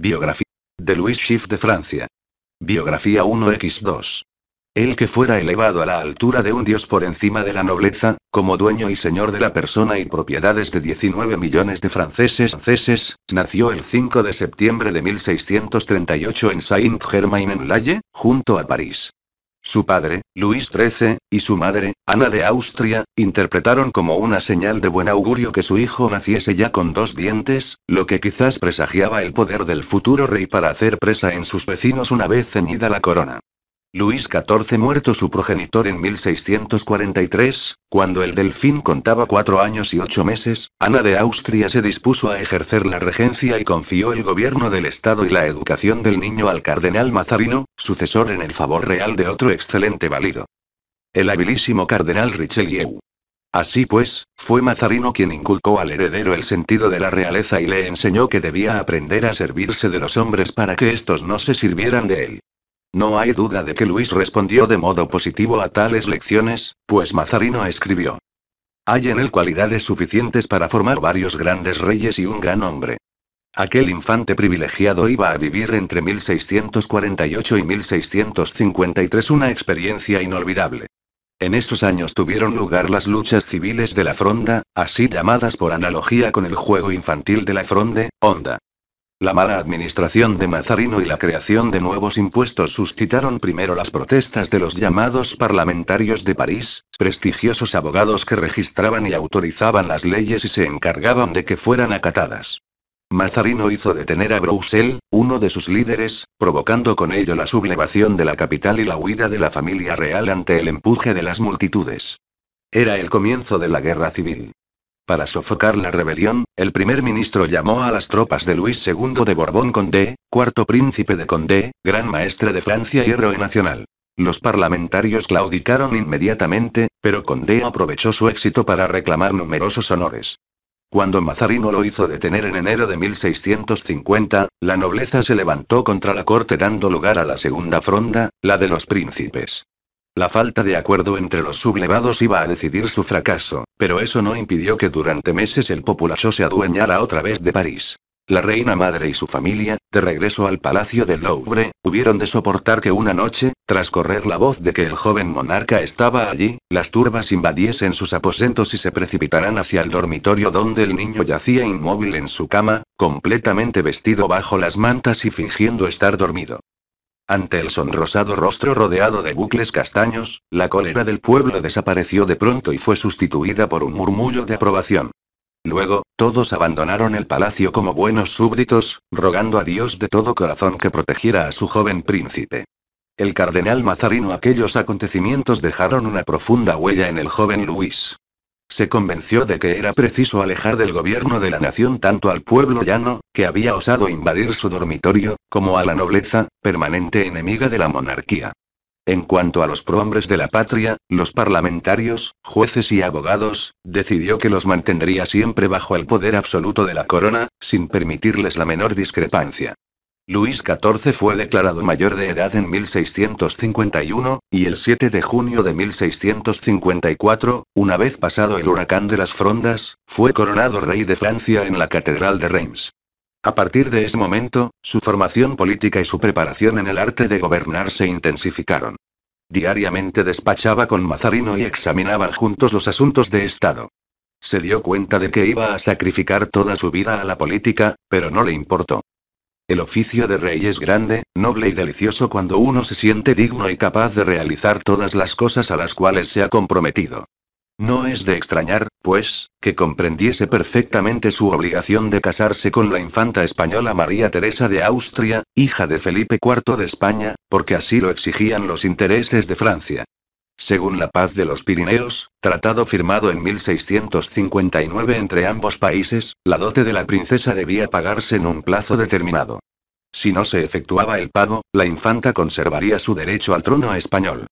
Biografía de Louis Schiff de Francia. Biografía 1x2. El que fuera elevado a la altura de un dios por encima de la nobleza, como dueño y señor de la persona y propiedades de 19 millones de franceses, franceses nació el 5 de septiembre de 1638 en Saint-Germain-en-Laye, junto a París. Su padre, Luis XIII, y su madre, Ana de Austria, interpretaron como una señal de buen augurio que su hijo naciese ya con dos dientes, lo que quizás presagiaba el poder del futuro rey para hacer presa en sus vecinos una vez ceñida la corona. Luis XIV muerto su progenitor en 1643, cuando el delfín contaba cuatro años y ocho meses, Ana de Austria se dispuso a ejercer la regencia y confió el gobierno del Estado y la educación del niño al cardenal Mazarino, sucesor en el favor real de otro excelente válido. El habilísimo cardenal Richelieu. Así pues, fue Mazarino quien inculcó al heredero el sentido de la realeza y le enseñó que debía aprender a servirse de los hombres para que estos no se sirvieran de él. No hay duda de que Luis respondió de modo positivo a tales lecciones, pues Mazarino escribió. Hay en él cualidades suficientes para formar varios grandes reyes y un gran hombre. Aquel infante privilegiado iba a vivir entre 1648 y 1653 una experiencia inolvidable. En esos años tuvieron lugar las luchas civiles de la Fronda, así llamadas por analogía con el juego infantil de la Fronde, Onda. La mala administración de Mazarino y la creación de nuevos impuestos suscitaron primero las protestas de los llamados parlamentarios de París, prestigiosos abogados que registraban y autorizaban las leyes y se encargaban de que fueran acatadas. Mazarino hizo detener a Broussel, uno de sus líderes, provocando con ello la sublevación de la capital y la huida de la familia real ante el empuje de las multitudes. Era el comienzo de la guerra civil. Para sofocar la rebelión, el primer ministro llamó a las tropas de Luis II de Borbón Condé, cuarto príncipe de Condé, gran maestre de Francia y héroe nacional. Los parlamentarios claudicaron inmediatamente, pero Condé aprovechó su éxito para reclamar numerosos honores. Cuando Mazarino lo hizo detener en enero de 1650, la nobleza se levantó contra la corte dando lugar a la segunda fronda, la de los príncipes. La falta de acuerdo entre los sublevados iba a decidir su fracaso. Pero eso no impidió que durante meses el populacho se adueñara otra vez de París. La reina madre y su familia, de regreso al palacio del Louvre, hubieron de soportar que una noche, tras correr la voz de que el joven monarca estaba allí, las turbas invadiesen sus aposentos y se precipitaran hacia el dormitorio donde el niño yacía inmóvil en su cama, completamente vestido bajo las mantas y fingiendo estar dormido. Ante el sonrosado rostro rodeado de bucles castaños, la cólera del pueblo desapareció de pronto y fue sustituida por un murmullo de aprobación. Luego, todos abandonaron el palacio como buenos súbditos, rogando a Dios de todo corazón que protegiera a su joven príncipe. El cardenal Mazarino aquellos acontecimientos dejaron una profunda huella en el joven Luis. Se convenció de que era preciso alejar del gobierno de la nación tanto al pueblo llano, que había osado invadir su dormitorio, como a la nobleza, permanente enemiga de la monarquía. En cuanto a los prohombres de la patria, los parlamentarios, jueces y abogados, decidió que los mantendría siempre bajo el poder absoluto de la corona, sin permitirles la menor discrepancia. Luis XIV fue declarado mayor de edad en 1651, y el 7 de junio de 1654, una vez pasado el huracán de las Frondas, fue coronado rey de Francia en la Catedral de Reims. A partir de ese momento, su formación política y su preparación en el arte de gobernar se intensificaron. Diariamente despachaba con Mazarino y examinaban juntos los asuntos de Estado. Se dio cuenta de que iba a sacrificar toda su vida a la política, pero no le importó. El oficio de rey es grande, noble y delicioso cuando uno se siente digno y capaz de realizar todas las cosas a las cuales se ha comprometido. No es de extrañar, pues, que comprendiese perfectamente su obligación de casarse con la infanta española María Teresa de Austria, hija de Felipe IV de España, porque así lo exigían los intereses de Francia. Según la Paz de los Pirineos, tratado firmado en 1659 entre ambos países, la dote de la princesa debía pagarse en un plazo determinado. Si no se efectuaba el pago, la infanta conservaría su derecho al trono español.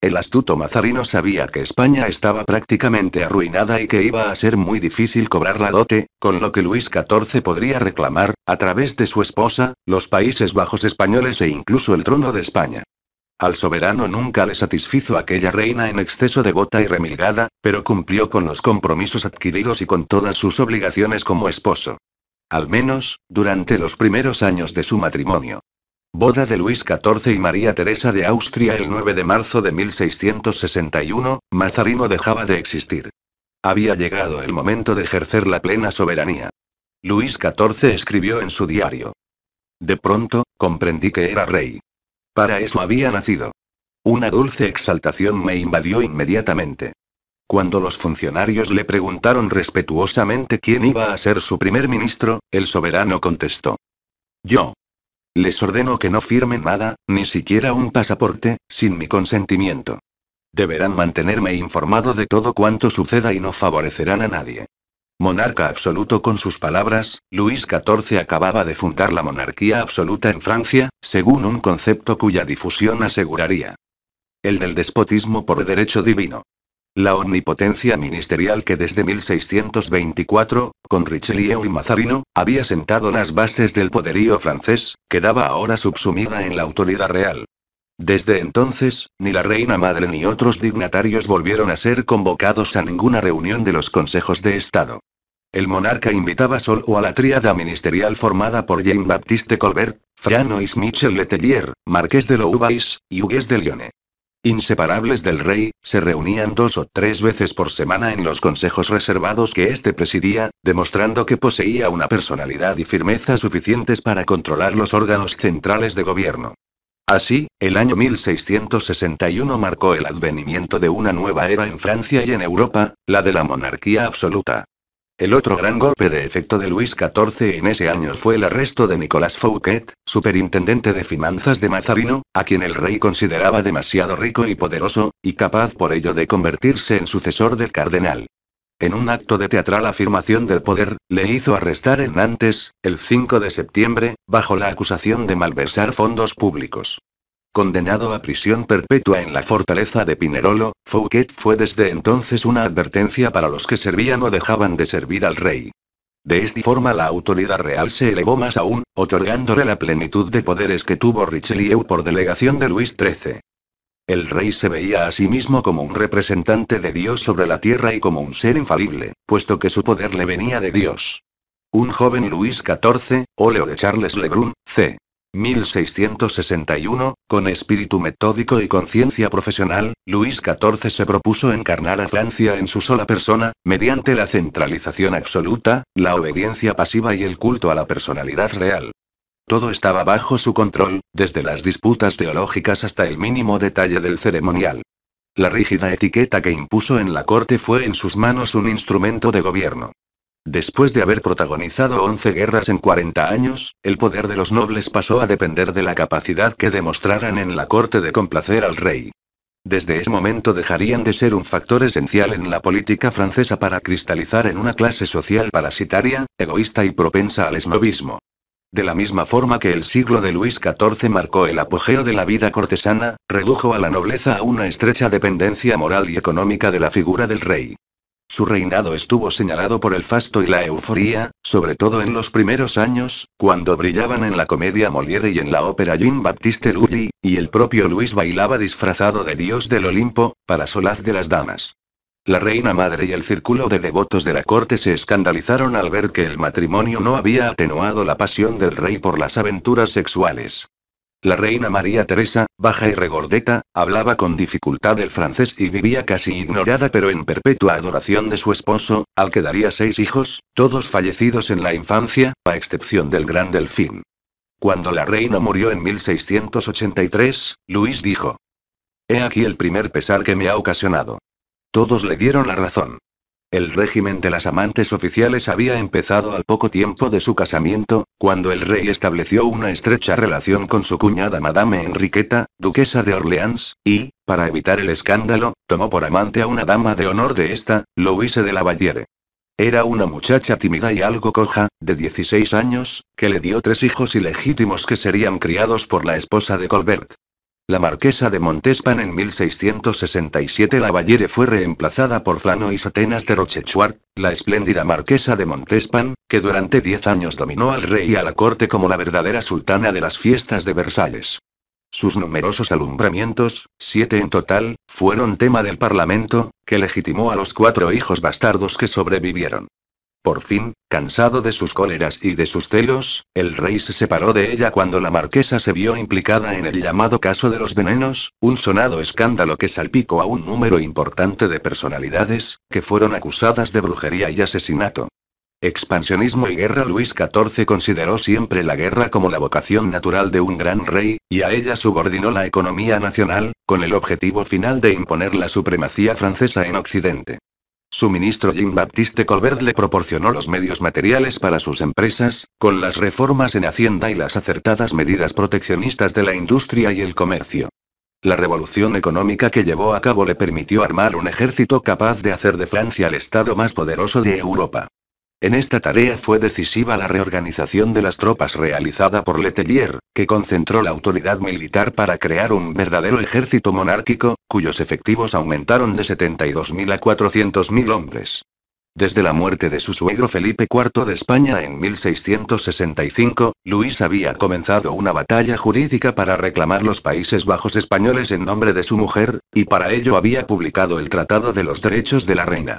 El astuto mazarino sabía que España estaba prácticamente arruinada y que iba a ser muy difícil cobrar la dote, con lo que Luis XIV podría reclamar, a través de su esposa, los Países Bajos españoles e incluso el trono de España. Al soberano nunca le satisfizo aquella reina en exceso devota y remilgada, pero cumplió con los compromisos adquiridos y con todas sus obligaciones como esposo. Al menos, durante los primeros años de su matrimonio. Boda de Luis XIV y María Teresa de Austria el 9 de marzo de 1661, Mazarino dejaba de existir. Había llegado el momento de ejercer la plena soberanía. Luis XIV escribió en su diario. De pronto, comprendí que era rey. Para eso había nacido. Una dulce exaltación me invadió inmediatamente. Cuando los funcionarios le preguntaron respetuosamente quién iba a ser su primer ministro, el soberano contestó. Yo. Les ordeno que no firmen nada, ni siquiera un pasaporte, sin mi consentimiento. Deberán mantenerme informado de todo cuanto suceda y no favorecerán a nadie. Monarca absoluto con sus palabras, Luis XIV acababa de fundar la monarquía absoluta en Francia, según un concepto cuya difusión aseguraría el del despotismo por derecho divino. La omnipotencia ministerial que desde 1624, con Richelieu y Mazarino, había sentado las bases del poderío francés, quedaba ahora subsumida en la autoridad real. Desde entonces, ni la reina madre ni otros dignatarios volvieron a ser convocados a ninguna reunión de los consejos de Estado. El monarca invitaba solo a la tríada ministerial formada por Jean-Baptiste Colbert, Franois Michel Letellier, Marqués de Louvais y Hugues de Lyonne. Inseparables del rey, se reunían dos o tres veces por semana en los consejos reservados que éste presidía, demostrando que poseía una personalidad y firmeza suficientes para controlar los órganos centrales de gobierno. Así, el año 1661 marcó el advenimiento de una nueva era en Francia y en Europa, la de la monarquía absoluta. El otro gran golpe de efecto de Luis XIV en ese año fue el arresto de Nicolas Fouquet, superintendente de finanzas de Mazarino, a quien el rey consideraba demasiado rico y poderoso, y capaz por ello de convertirse en sucesor del cardenal en un acto de teatral afirmación del poder, le hizo arrestar en Nantes, el 5 de septiembre, bajo la acusación de malversar fondos públicos. Condenado a prisión perpetua en la fortaleza de Pinerolo, Fouquet fue desde entonces una advertencia para los que servían o dejaban de servir al rey. De esta forma la autoridad real se elevó más aún, otorgándole la plenitud de poderes que tuvo Richelieu por delegación de Luis XIII. El rey se veía a sí mismo como un representante de Dios sobre la tierra y como un ser infalible, puesto que su poder le venía de Dios. Un joven Luis XIV, óleo de Charles Lebrun, c. 1661, con espíritu metódico y conciencia profesional, Luis XIV se propuso encarnar a Francia en su sola persona, mediante la centralización absoluta, la obediencia pasiva y el culto a la personalidad real. Todo estaba bajo su control, desde las disputas teológicas hasta el mínimo detalle del ceremonial. La rígida etiqueta que impuso en la corte fue en sus manos un instrumento de gobierno. Después de haber protagonizado 11 guerras en 40 años, el poder de los nobles pasó a depender de la capacidad que demostraran en la corte de complacer al rey. Desde ese momento dejarían de ser un factor esencial en la política francesa para cristalizar en una clase social parasitaria, egoísta y propensa al esnovismo. De la misma forma que el siglo de Luis XIV marcó el apogeo de la vida cortesana, redujo a la nobleza a una estrecha dependencia moral y económica de la figura del rey. Su reinado estuvo señalado por el fasto y la euforía, sobre todo en los primeros años, cuando brillaban en la comedia Molière y en la ópera Jean-Baptiste Lully, y el propio Luis bailaba disfrazado de dios del Olimpo, para solaz de las damas. La reina madre y el círculo de devotos de la corte se escandalizaron al ver que el matrimonio no había atenuado la pasión del rey por las aventuras sexuales. La reina María Teresa, baja y regordeta, hablaba con dificultad el francés y vivía casi ignorada pero en perpetua adoración de su esposo, al que daría seis hijos, todos fallecidos en la infancia, a excepción del gran delfín. Cuando la reina murió en 1683, Luis dijo. He aquí el primer pesar que me ha ocasionado. Todos le dieron la razón. El régimen de las amantes oficiales había empezado al poco tiempo de su casamiento, cuando el rey estableció una estrecha relación con su cuñada Madame Enriqueta, duquesa de Orleans, y, para evitar el escándalo, tomó por amante a una dama de honor de esta, Louise de la Vallière. Era una muchacha tímida y algo coja, de 16 años, que le dio tres hijos ilegítimos que serían criados por la esposa de Colbert. La marquesa de Montespan en 1667 Lavallere fue reemplazada por Flano y Atenas de Rochechouart, la espléndida marquesa de Montespan, que durante diez años dominó al rey y a la corte como la verdadera sultana de las fiestas de Versalles. Sus numerosos alumbramientos, siete en total, fueron tema del Parlamento, que legitimó a los cuatro hijos bastardos que sobrevivieron. Por fin, cansado de sus cóleras y de sus celos, el rey se separó de ella cuando la marquesa se vio implicada en el llamado caso de los venenos, un sonado escándalo que salpicó a un número importante de personalidades, que fueron acusadas de brujería y asesinato. Expansionismo y guerra Luis XIV consideró siempre la guerra como la vocación natural de un gran rey, y a ella subordinó la economía nacional, con el objetivo final de imponer la supremacía francesa en Occidente. Su ministro Jean-Baptiste Colbert le proporcionó los medios materiales para sus empresas, con las reformas en Hacienda y las acertadas medidas proteccionistas de la industria y el comercio. La revolución económica que llevó a cabo le permitió armar un ejército capaz de hacer de Francia el estado más poderoso de Europa. En esta tarea fue decisiva la reorganización de las tropas realizada por Letelier, que concentró la autoridad militar para crear un verdadero ejército monárquico, cuyos efectivos aumentaron de 72.000 a 400.000 hombres. Desde la muerte de su suegro Felipe IV de España en 1665, Luis había comenzado una batalla jurídica para reclamar los Países Bajos españoles en nombre de su mujer, y para ello había publicado el Tratado de los Derechos de la Reina.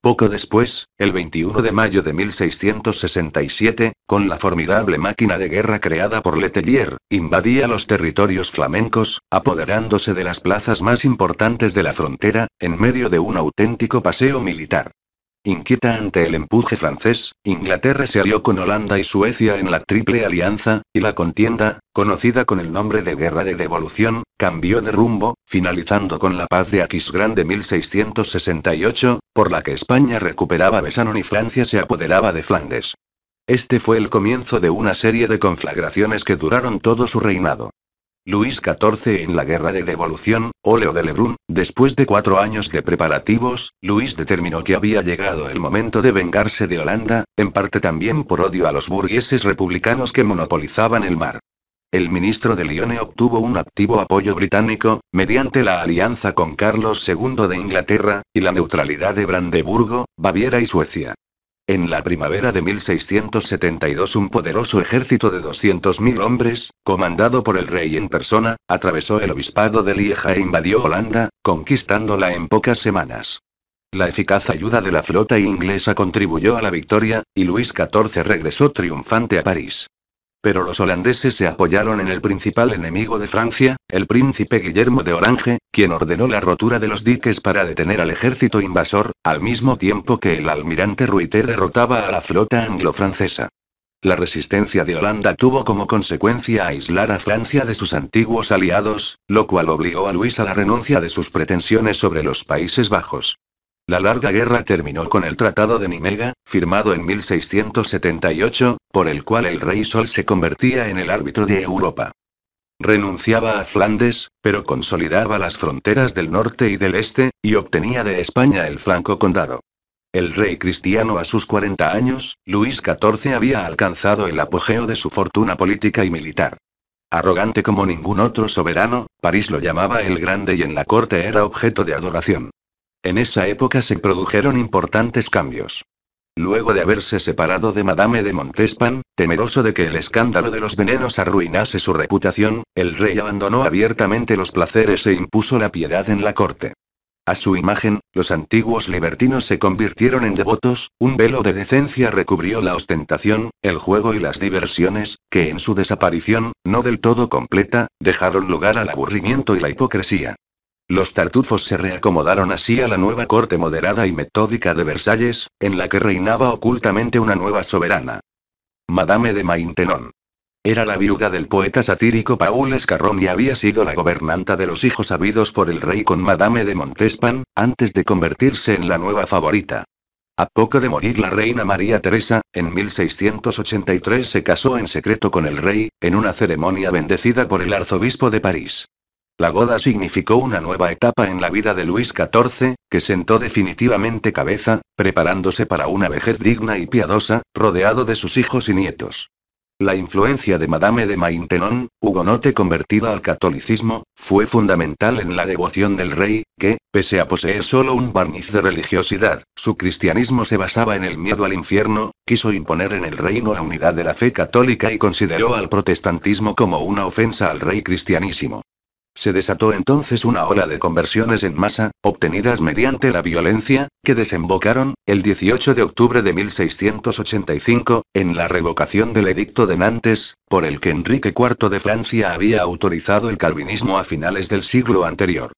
Poco después, el 21 de mayo de 1667, con la formidable máquina de guerra creada por Letelier, invadía los territorios flamencos, apoderándose de las plazas más importantes de la frontera, en medio de un auténtico paseo militar. Inquieta ante el empuje francés, Inglaterra se alió con Holanda y Suecia en la Triple Alianza, y la contienda, conocida con el nombre de Guerra de Devolución, cambió de rumbo, finalizando con la paz de Aquisgrán de 1668, por la que España recuperaba Besanón y Francia se apoderaba de Flandes. Este fue el comienzo de una serie de conflagraciones que duraron todo su reinado. Luis XIV en la Guerra de Devolución, óleo de Lebrun, después de cuatro años de preparativos, Luis determinó que había llegado el momento de vengarse de Holanda, en parte también por odio a los burgueses republicanos que monopolizaban el mar. El ministro de Lyon obtuvo un activo apoyo británico, mediante la alianza con Carlos II de Inglaterra, y la neutralidad de Brandeburgo, Baviera y Suecia. En la primavera de 1672 un poderoso ejército de 200.000 hombres, comandado por el rey en persona, atravesó el obispado de Lieja e invadió Holanda, conquistándola en pocas semanas. La eficaz ayuda de la flota inglesa contribuyó a la victoria, y Luis XIV regresó triunfante a París. Pero los holandeses se apoyaron en el principal enemigo de Francia, el príncipe Guillermo de Orange, quien ordenó la rotura de los diques para detener al ejército invasor, al mismo tiempo que el almirante Ruiter derrotaba a la flota anglo-francesa. La resistencia de Holanda tuvo como consecuencia aislar a Francia de sus antiguos aliados, lo cual obligó a Luis a la renuncia de sus pretensiones sobre los Países Bajos. La larga guerra terminó con el Tratado de Nimega, firmado en 1678, por el cual el rey Sol se convertía en el árbitro de Europa. Renunciaba a Flandes, pero consolidaba las fronteras del norte y del este, y obtenía de España el flanco condado. El rey cristiano a sus 40 años, Luis XIV había alcanzado el apogeo de su fortuna política y militar. Arrogante como ningún otro soberano, París lo llamaba el Grande y en la corte era objeto de adoración. En esa época se produjeron importantes cambios. Luego de haberse separado de Madame de Montespan, temeroso de que el escándalo de los venenos arruinase su reputación, el rey abandonó abiertamente los placeres e impuso la piedad en la corte. A su imagen, los antiguos libertinos se convirtieron en devotos, un velo de decencia recubrió la ostentación, el juego y las diversiones, que en su desaparición, no del todo completa, dejaron lugar al aburrimiento y la hipocresía. Los tartufos se reacomodaron así a la nueva corte moderada y metódica de Versalles, en la que reinaba ocultamente una nueva soberana. Madame de Maintenon. Era la viuda del poeta satírico Paul Escarrón y había sido la gobernanta de los hijos habidos por el rey con Madame de Montespan, antes de convertirse en la nueva favorita. A poco de morir la reina María Teresa, en 1683 se casó en secreto con el rey, en una ceremonia bendecida por el arzobispo de París. La boda significó una nueva etapa en la vida de Luis XIV, que sentó definitivamente cabeza, preparándose para una vejez digna y piadosa, rodeado de sus hijos y nietos. La influencia de Madame de Maintenon, hugonote convertida al catolicismo, fue fundamental en la devoción del rey, que, pese a poseer solo un barniz de religiosidad, su cristianismo se basaba en el miedo al infierno, quiso imponer en el reino la unidad de la fe católica y consideró al protestantismo como una ofensa al rey cristianísimo. Se desató entonces una ola de conversiones en masa, obtenidas mediante la violencia, que desembocaron, el 18 de octubre de 1685, en la revocación del Edicto de Nantes, por el que Enrique IV de Francia había autorizado el calvinismo a finales del siglo anterior.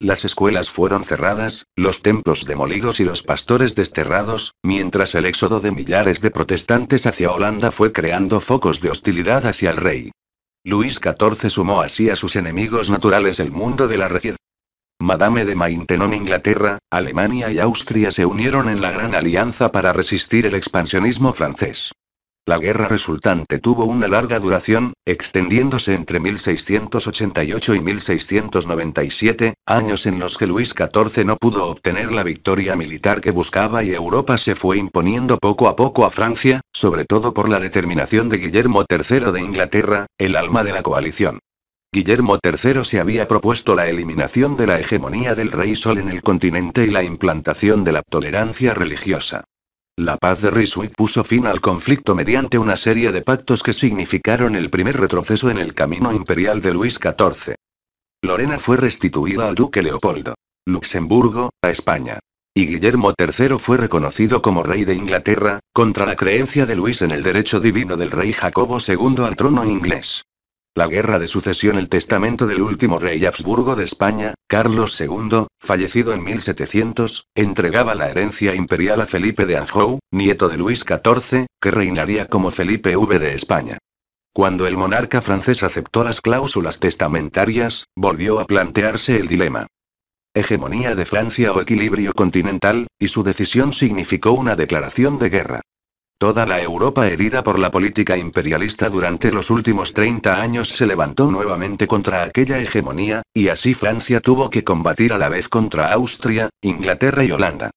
Las escuelas fueron cerradas, los templos demolidos y los pastores desterrados, mientras el éxodo de millares de protestantes hacia Holanda fue creando focos de hostilidad hacia el rey. Luis XIV sumó así a sus enemigos naturales el mundo de la región. Madame de Maintenon Inglaterra, Alemania y Austria se unieron en la Gran Alianza para resistir el expansionismo francés. La guerra resultante tuvo una larga duración, extendiéndose entre 1688 y 1697, años en los que Luis XIV no pudo obtener la victoria militar que buscaba y Europa se fue imponiendo poco a poco a Francia, sobre todo por la determinación de Guillermo III de Inglaterra, el alma de la coalición. Guillermo III se había propuesto la eliminación de la hegemonía del rey Sol en el continente y la implantación de la tolerancia religiosa. La paz de Ryswick puso fin al conflicto mediante una serie de pactos que significaron el primer retroceso en el camino imperial de Luis XIV. Lorena fue restituida al duque Leopoldo. Luxemburgo, a España. Y Guillermo III fue reconocido como rey de Inglaterra, contra la creencia de Luis en el derecho divino del rey Jacobo II al trono inglés. La Guerra de Sucesión El testamento del último rey Habsburgo de España, Carlos II, fallecido en 1700, entregaba la herencia imperial a Felipe de Anjou, nieto de Luis XIV, que reinaría como Felipe V de España. Cuando el monarca francés aceptó las cláusulas testamentarias, volvió a plantearse el dilema. Hegemonía de Francia o equilibrio continental, y su decisión significó una declaración de guerra. Toda la Europa herida por la política imperialista durante los últimos 30 años se levantó nuevamente contra aquella hegemonía, y así Francia tuvo que combatir a la vez contra Austria, Inglaterra y Holanda.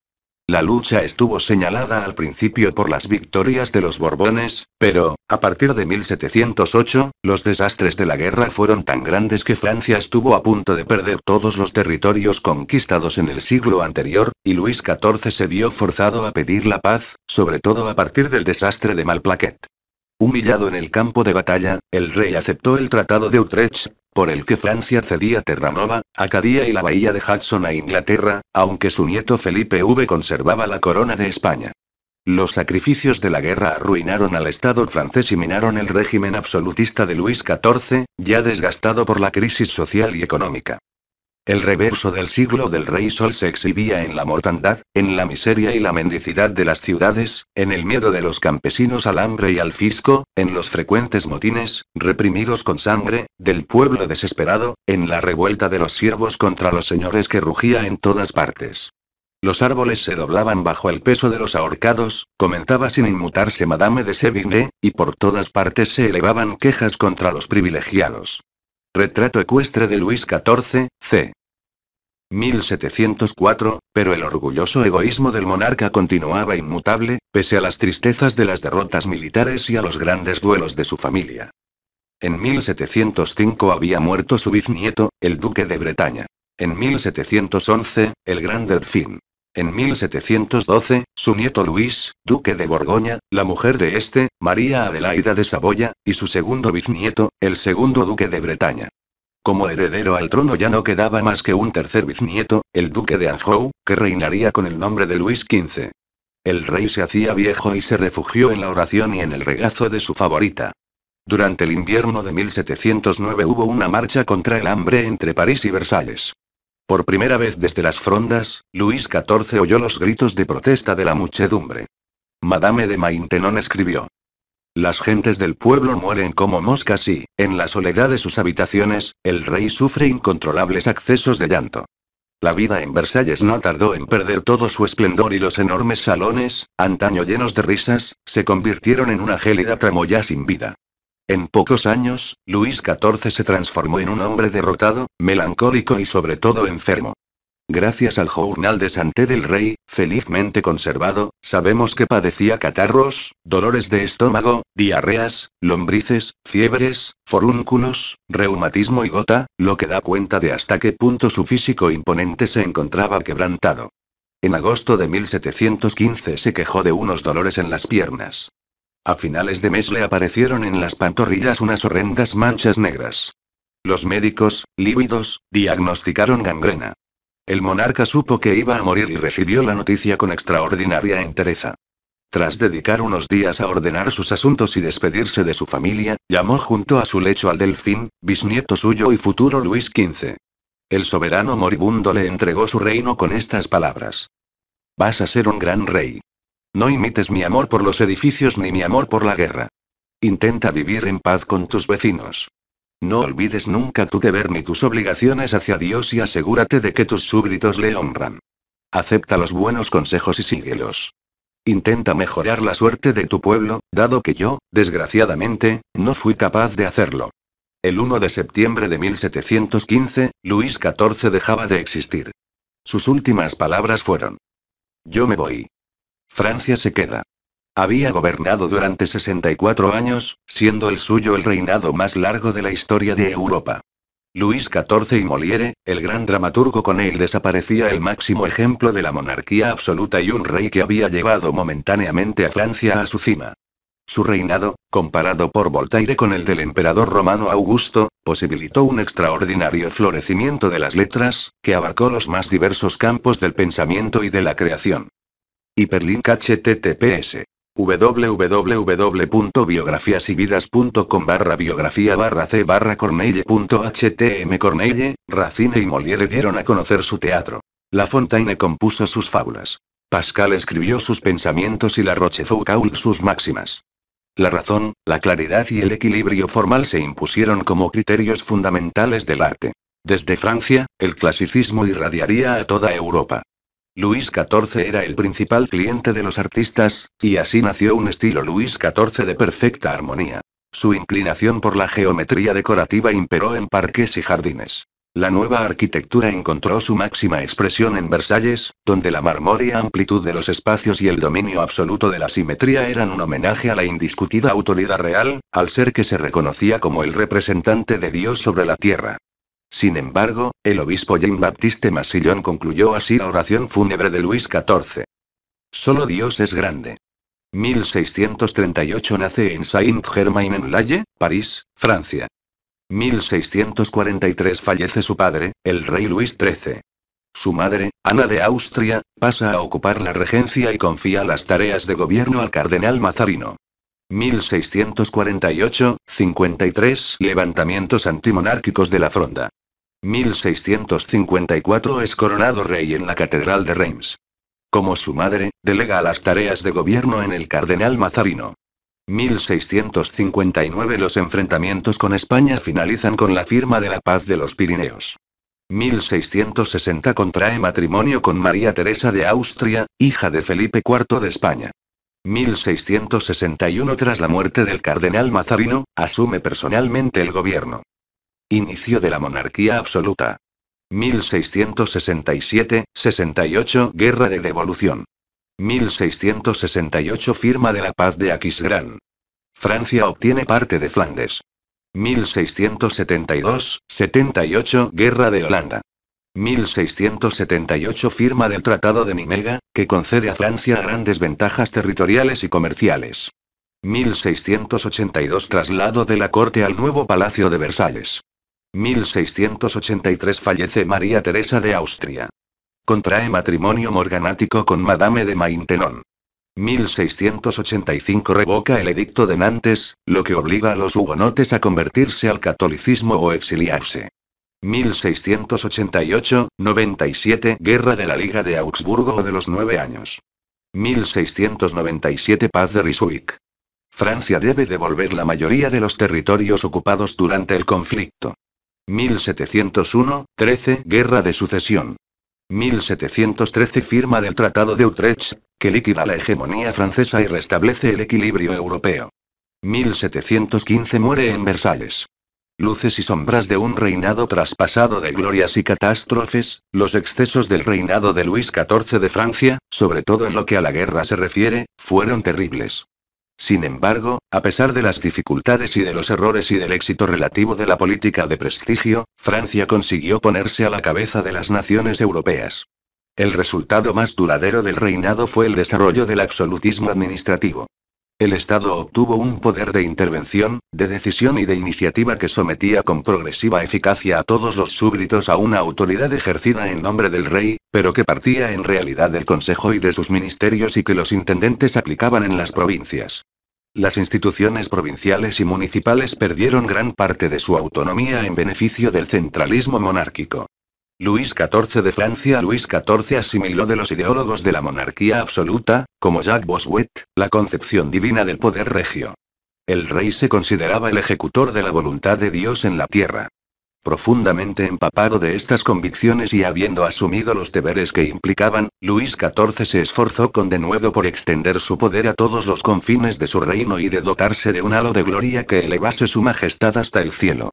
La lucha estuvo señalada al principio por las victorias de los Borbones, pero, a partir de 1708, los desastres de la guerra fueron tan grandes que Francia estuvo a punto de perder todos los territorios conquistados en el siglo anterior, y Luis XIV se vio forzado a pedir la paz, sobre todo a partir del desastre de Malplaquet. Humillado en el campo de batalla, el rey aceptó el Tratado de Utrecht, por el que Francia cedía Terranova, Acadia y la bahía de Hudson a Inglaterra, aunque su nieto Felipe V conservaba la corona de España. Los sacrificios de la guerra arruinaron al Estado francés y minaron el régimen absolutista de Luis XIV, ya desgastado por la crisis social y económica. El reverso del siglo del rey Sol se exhibía en la mortandad, en la miseria y la mendicidad de las ciudades, en el miedo de los campesinos al hambre y al fisco, en los frecuentes motines, reprimidos con sangre, del pueblo desesperado, en la revuelta de los siervos contra los señores que rugía en todas partes. Los árboles se doblaban bajo el peso de los ahorcados, comentaba sin inmutarse Madame de Sévigné, y por todas partes se elevaban quejas contra los privilegiados. Retrato ecuestre de Luis XIV, c. 1704, pero el orgulloso egoísmo del monarca continuaba inmutable, pese a las tristezas de las derrotas militares y a los grandes duelos de su familia. En 1705 había muerto su bisnieto, el duque de Bretaña. En 1711, el gran delfín. En 1712, su nieto Luis, duque de Borgoña, la mujer de este, María Adelaida de Saboya, y su segundo bisnieto, el segundo duque de Bretaña. Como heredero al trono ya no quedaba más que un tercer bisnieto, el duque de Anjou, que reinaría con el nombre de Luis XV. El rey se hacía viejo y se refugió en la oración y en el regazo de su favorita. Durante el invierno de 1709 hubo una marcha contra el hambre entre París y Versalles. Por primera vez desde las frondas, Luis XIV oyó los gritos de protesta de la muchedumbre. Madame de Maintenon escribió. Las gentes del pueblo mueren como moscas y, en la soledad de sus habitaciones, el rey sufre incontrolables accesos de llanto. La vida en Versalles no tardó en perder todo su esplendor y los enormes salones, antaño llenos de risas, se convirtieron en una gélida tramoya sin vida. En pocos años, Luis XIV se transformó en un hombre derrotado, melancólico y sobre todo enfermo. Gracias al Journal de Santé del Rey, felizmente conservado, sabemos que padecía catarros, dolores de estómago, diarreas, lombrices, fiebres, forúnculos, reumatismo y gota, lo que da cuenta de hasta qué punto su físico imponente se encontraba quebrantado. En agosto de 1715 se quejó de unos dolores en las piernas. A finales de mes le aparecieron en las pantorrillas unas horrendas manchas negras. Los médicos, lívidos, diagnosticaron gangrena. El monarca supo que iba a morir y recibió la noticia con extraordinaria entereza. Tras dedicar unos días a ordenar sus asuntos y despedirse de su familia, llamó junto a su lecho al delfín, bisnieto suyo y futuro Luis XV. El soberano moribundo le entregó su reino con estas palabras. Vas a ser un gran rey. No imites mi amor por los edificios ni mi amor por la guerra. Intenta vivir en paz con tus vecinos. No olvides nunca tu deber ni tus obligaciones hacia Dios y asegúrate de que tus súbditos le honran. Acepta los buenos consejos y síguelos. Intenta mejorar la suerte de tu pueblo, dado que yo, desgraciadamente, no fui capaz de hacerlo. El 1 de septiembre de 1715, Luis XIV dejaba de existir. Sus últimas palabras fueron, Yo me voy. Francia se queda. Había gobernado durante 64 años, siendo el suyo el reinado más largo de la historia de Europa. Luis XIV y Moliere, el gran dramaturgo con él desaparecía el máximo ejemplo de la monarquía absoluta y un rey que había llevado momentáneamente a Francia a su cima. Su reinado, comparado por Voltaire con el del emperador romano Augusto, posibilitó un extraordinario florecimiento de las letras, que abarcó los más diversos campos del pensamiento y de la creación. Hiperlink https www.biografiasyvidas.com barra biografía barra c barra corneille.htm Corneille, Racine y Molière dieron a conocer su teatro. La Fontaine compuso sus fábulas. Pascal escribió sus pensamientos y la Rochefoucauld sus máximas. La razón, la claridad y el equilibrio formal se impusieron como criterios fundamentales del arte. Desde Francia, el clasicismo irradiaría a toda Europa. Luis XIV era el principal cliente de los artistas, y así nació un estilo Luis XIV de perfecta armonía. Su inclinación por la geometría decorativa imperó en parques y jardines. La nueva arquitectura encontró su máxima expresión en Versalles, donde la marmórea amplitud de los espacios y el dominio absoluto de la simetría eran un homenaje a la indiscutida autoridad real, al ser que se reconocía como el representante de Dios sobre la tierra. Sin embargo, el obispo Jean-Baptiste Massillon concluyó así la oración fúnebre de Luis XIV. Solo Dios es grande. 1638 nace en Saint-Germain-en-Laye, París, Francia. 1643 fallece su padre, el rey Luis XIII. Su madre, Ana de Austria, pasa a ocupar la regencia y confía las tareas de gobierno al cardenal Mazarino. 1648, 53 levantamientos antimonárquicos de la Fronda. 1654 es coronado rey en la Catedral de Reims. Como su madre, delega las tareas de gobierno en el cardenal Mazarino. 1659 Los enfrentamientos con España finalizan con la firma de la paz de los Pirineos. 1660 contrae matrimonio con María Teresa de Austria, hija de Felipe IV de España. 1661 Tras la muerte del cardenal Mazarino, asume personalmente el gobierno. Inicio de la monarquía absoluta. 1667-68 Guerra de devolución. 1668 Firma de la paz de Aquisgrán. Francia obtiene parte de Flandes. 1672-78 Guerra de Holanda. 1678 firma del Tratado de Nimega, que concede a Francia grandes ventajas territoriales y comerciales. 1682 traslado de la corte al nuevo Palacio de Versalles. 1683 fallece María Teresa de Austria. Contrae matrimonio morganático con Madame de Maintenon. 1685 revoca el edicto de Nantes, lo que obliga a los hugonotes a convertirse al catolicismo o exiliarse. 1688-97 Guerra de la Liga de Augsburgo o de los Nueve Años. 1697 Paz de Ryswick. Francia debe devolver la mayoría de los territorios ocupados durante el conflicto. 1701, 13 Guerra de Sucesión. 1713 Firma del Tratado de Utrecht, que liquida la hegemonía francesa y restablece el equilibrio europeo. 1715 Muere en Versalles luces y sombras de un reinado traspasado de glorias y catástrofes, los excesos del reinado de Luis XIV de Francia, sobre todo en lo que a la guerra se refiere, fueron terribles. Sin embargo, a pesar de las dificultades y de los errores y del éxito relativo de la política de prestigio, Francia consiguió ponerse a la cabeza de las naciones europeas. El resultado más duradero del reinado fue el desarrollo del absolutismo administrativo. El Estado obtuvo un poder de intervención, de decisión y de iniciativa que sometía con progresiva eficacia a todos los súbditos a una autoridad ejercida en nombre del rey, pero que partía en realidad del Consejo y de sus ministerios y que los intendentes aplicaban en las provincias. Las instituciones provinciales y municipales perdieron gran parte de su autonomía en beneficio del centralismo monárquico. Luis XIV de Francia Luis XIV asimiló de los ideólogos de la monarquía absoluta, como Jacques Bossuet, la concepción divina del poder regio. El rey se consideraba el ejecutor de la voluntad de Dios en la tierra. Profundamente empapado de estas convicciones y habiendo asumido los deberes que implicaban, Luis XIV se esforzó con denuedo por extender su poder a todos los confines de su reino y de dotarse de un halo de gloria que elevase su majestad hasta el cielo.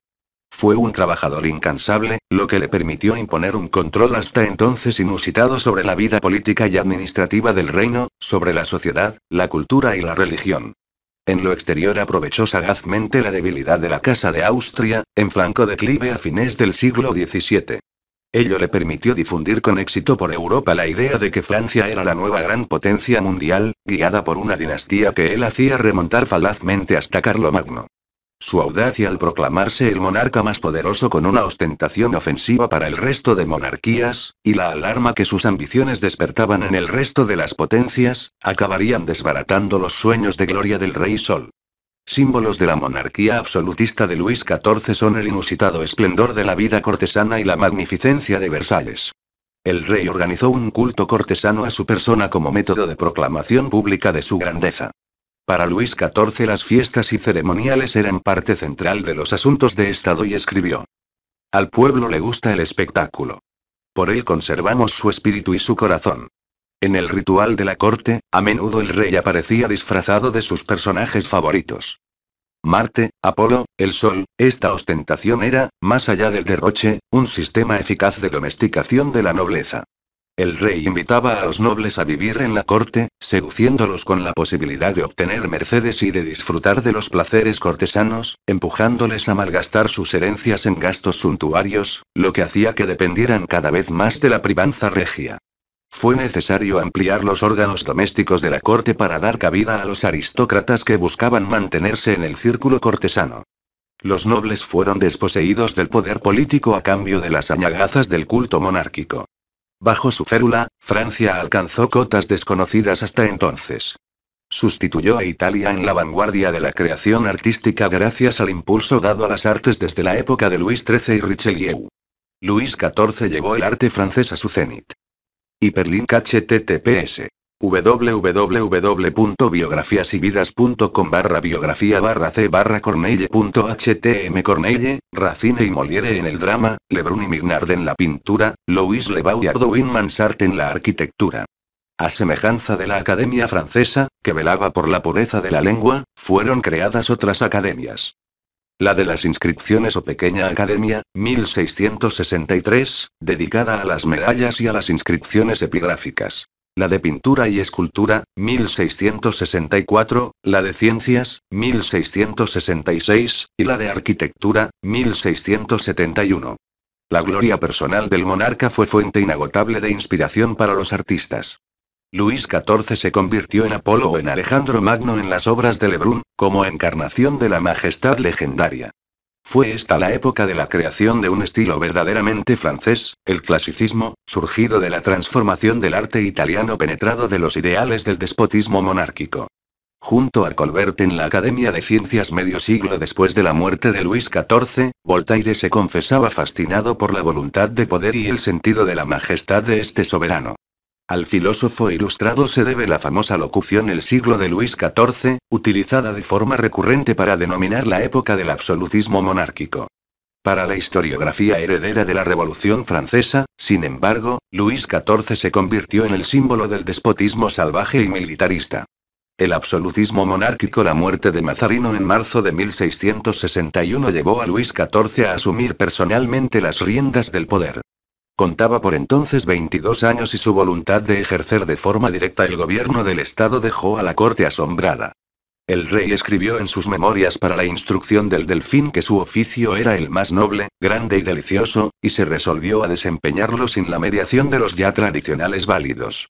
Fue un trabajador incansable, lo que le permitió imponer un control hasta entonces inusitado sobre la vida política y administrativa del reino, sobre la sociedad, la cultura y la religión. En lo exterior aprovechó sagazmente la debilidad de la Casa de Austria, en flanco declive a fines del siglo XVII. Ello le permitió difundir con éxito por Europa la idea de que Francia era la nueva gran potencia mundial, guiada por una dinastía que él hacía remontar falazmente hasta Carlomagno. Su audacia al proclamarse el monarca más poderoso con una ostentación ofensiva para el resto de monarquías, y la alarma que sus ambiciones despertaban en el resto de las potencias, acabarían desbaratando los sueños de gloria del rey Sol. Símbolos de la monarquía absolutista de Luis XIV son el inusitado esplendor de la vida cortesana y la magnificencia de Versalles. El rey organizó un culto cortesano a su persona como método de proclamación pública de su grandeza. Para Luis XIV las fiestas y ceremoniales eran parte central de los asuntos de Estado y escribió. Al pueblo le gusta el espectáculo. Por él conservamos su espíritu y su corazón. En el ritual de la corte, a menudo el rey aparecía disfrazado de sus personajes favoritos. Marte, Apolo, el Sol, esta ostentación era, más allá del derroche, un sistema eficaz de domesticación de la nobleza. El rey invitaba a los nobles a vivir en la corte, seduciéndolos con la posibilidad de obtener mercedes y de disfrutar de los placeres cortesanos, empujándoles a malgastar sus herencias en gastos suntuarios, lo que hacía que dependieran cada vez más de la privanza regia. Fue necesario ampliar los órganos domésticos de la corte para dar cabida a los aristócratas que buscaban mantenerse en el círculo cortesano. Los nobles fueron desposeídos del poder político a cambio de las añagazas del culto monárquico. Bajo su férula, Francia alcanzó cotas desconocidas hasta entonces. Sustituyó a Italia en la vanguardia de la creación artística gracias al impulso dado a las artes desde la época de Luis XIII y Richelieu. Luis XIV llevó el arte francés a su cenit. Hiperlink https www.biografiasyvidas.com barra biografía barra c barra corneille.htm Corneille, Racine y moliere en el drama, Lebrun y Mignard en la pintura, Louis Lebau y Ardoin Mansart en la arquitectura. A semejanza de la Academia Francesa, que velaba por la pureza de la lengua, fueron creadas otras academias. La de las inscripciones o Pequeña Academia, 1663, dedicada a las medallas y a las inscripciones epigráficas la de pintura y escultura, 1664, la de ciencias, 1666, y la de arquitectura, 1671. La gloria personal del monarca fue fuente inagotable de inspiración para los artistas. Luis XIV se convirtió en Apolo o en Alejandro Magno en las obras de Lebrun, como encarnación de la majestad legendaria. Fue esta la época de la creación de un estilo verdaderamente francés, el clasicismo, surgido de la transformación del arte italiano penetrado de los ideales del despotismo monárquico. Junto a Colbert en la Academia de Ciencias medio siglo después de la muerte de Luis XIV, Voltaire se confesaba fascinado por la voluntad de poder y el sentido de la majestad de este soberano. Al filósofo ilustrado se debe la famosa locución El siglo de Luis XIV, utilizada de forma recurrente para denominar la época del absolutismo monárquico. Para la historiografía heredera de la Revolución Francesa, sin embargo, Luis XIV se convirtió en el símbolo del despotismo salvaje y militarista. El absolutismo monárquico La muerte de Mazarino en marzo de 1661 llevó a Luis XIV a asumir personalmente las riendas del poder. Contaba por entonces 22 años y su voluntad de ejercer de forma directa el gobierno del Estado dejó a la corte asombrada. El rey escribió en sus memorias para la instrucción del delfín que su oficio era el más noble, grande y delicioso, y se resolvió a desempeñarlo sin la mediación de los ya tradicionales válidos.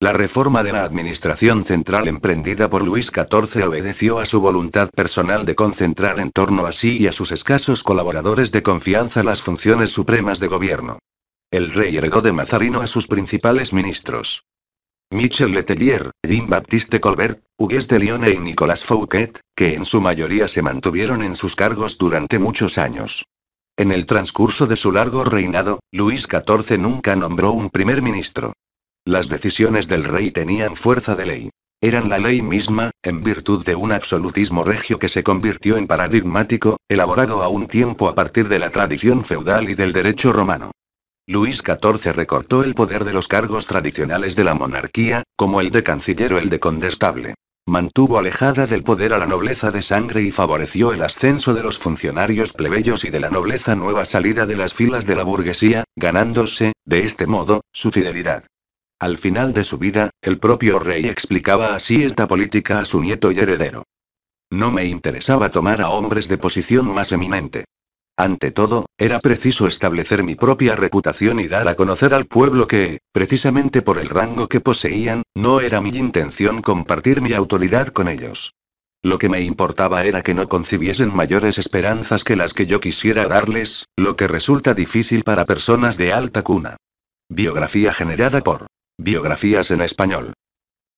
La reforma de la administración central emprendida por Luis XIV obedeció a su voluntad personal de concentrar en torno a sí y a sus escasos colaboradores de confianza las funciones supremas de gobierno el rey heredó de Mazarino a sus principales ministros. Michel Letellier, Jean-Baptiste Colbert, Hugues de Lyon y e Nicolas Fouquet, que en su mayoría se mantuvieron en sus cargos durante muchos años. En el transcurso de su largo reinado, Luis XIV nunca nombró un primer ministro. Las decisiones del rey tenían fuerza de ley. Eran la ley misma, en virtud de un absolutismo regio que se convirtió en paradigmático, elaborado a un tiempo a partir de la tradición feudal y del derecho romano. Luis XIV recortó el poder de los cargos tradicionales de la monarquía, como el de canciller o el de condestable. Mantuvo alejada del poder a la nobleza de sangre y favoreció el ascenso de los funcionarios plebeyos y de la nobleza nueva salida de las filas de la burguesía, ganándose, de este modo, su fidelidad. Al final de su vida, el propio rey explicaba así esta política a su nieto y heredero. No me interesaba tomar a hombres de posición más eminente. Ante todo, era preciso establecer mi propia reputación y dar a conocer al pueblo que, precisamente por el rango que poseían, no era mi intención compartir mi autoridad con ellos. Lo que me importaba era que no concibiesen mayores esperanzas que las que yo quisiera darles, lo que resulta difícil para personas de alta cuna. Biografía generada por Biografías en español.